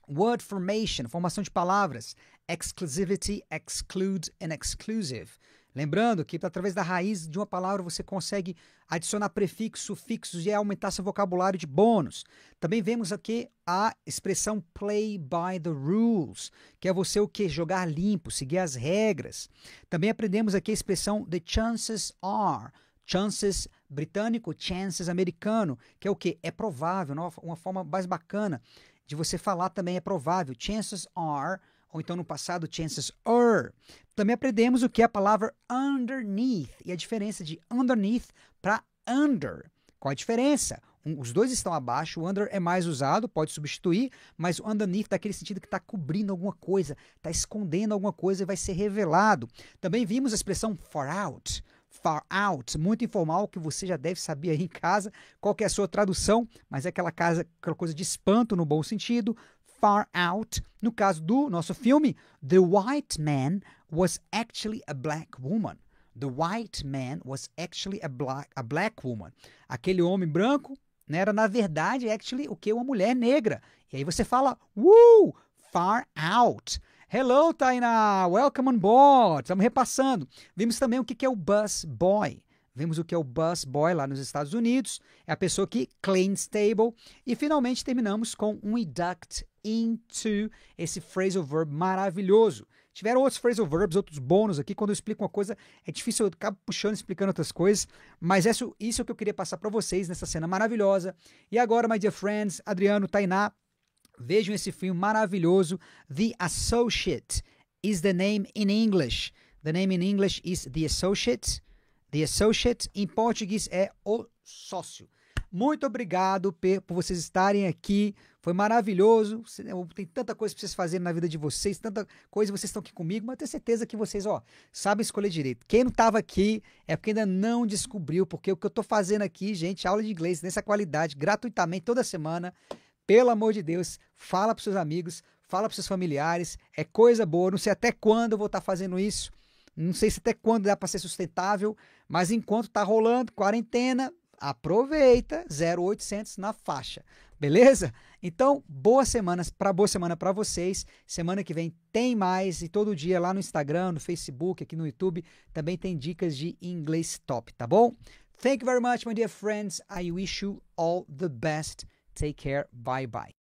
Word formation, formação de palavras. Exclusivity, exclude and exclusive. Lembrando que através da raiz de uma palavra você consegue adicionar prefixos, sufixos e aumentar seu vocabulário de bônus. Também vemos aqui a expressão play by the rules, que é você o que jogar limpo, seguir as regras. Também aprendemos aqui a expressão the chances are, chances britânico, chances americano, que é o que é provável, né? uma forma mais bacana de você falar também é provável. Chances are ou então no passado, chances are. Também aprendemos o que é a palavra underneath e a diferença de underneath para under. Qual a diferença? Um, os dois estão abaixo, o under é mais usado, pode substituir, mas o underneath dá aquele sentido que está cobrindo alguma coisa, está escondendo alguma coisa e vai ser revelado. Também vimos a expressão far out, far out, muito informal, que você já deve saber aí em casa qual é a sua tradução, mas é aquela, casa, aquela coisa de espanto no bom sentido, Far Out. No caso do nosso filme, The White Man was actually a black woman. The white man was actually a black, a black woman. Aquele homem branco né, era, na verdade, actually, o que? Uma mulher negra. E aí você fala, woo, far out. Hello, Taina. welcome on board. Estamos repassando. Vimos também o que é o bus boy. Vimos o que é o bus boy lá nos Estados Unidos. É a pessoa que cleans table. E finalmente terminamos com um induct into, esse phrasal verb maravilhoso. Tiveram outros phrasal verbs, outros bônus aqui. Quando eu explico uma coisa, é difícil, eu acabo puxando, explicando outras coisas. Mas isso, isso é o que eu queria passar para vocês nessa cena maravilhosa. E agora, my dear friends, Adriano, Tainá, vejam esse filme maravilhoso. The Associate is the name in English. The name in English is The Associate. The Associate, em português, é o sócio. Muito obrigado por vocês estarem aqui, foi maravilhoso. Tem tanta coisa para vocês fazerem na vida de vocês, tanta coisa vocês estão aqui comigo, mas eu tenho certeza que vocês, ó, sabem escolher direito. Quem não estava aqui é porque ainda não descobriu, porque o que eu estou fazendo aqui, gente, aula de inglês nessa qualidade, gratuitamente, toda semana. Pelo amor de Deus, fala para seus amigos, fala para seus familiares. É coisa boa. Não sei até quando eu vou estar tá fazendo isso. Não sei se até quando dá para ser sustentável, mas enquanto está rolando quarentena, aproveita 0800 na faixa. Beleza? Então, boas semanas para boa semana para vocês. Semana que vem tem mais e todo dia lá no Instagram, no Facebook, aqui no YouTube também tem dicas de inglês top, tá bom? Thank you very much, my dear friends. I wish you all the best. Take care. Bye bye.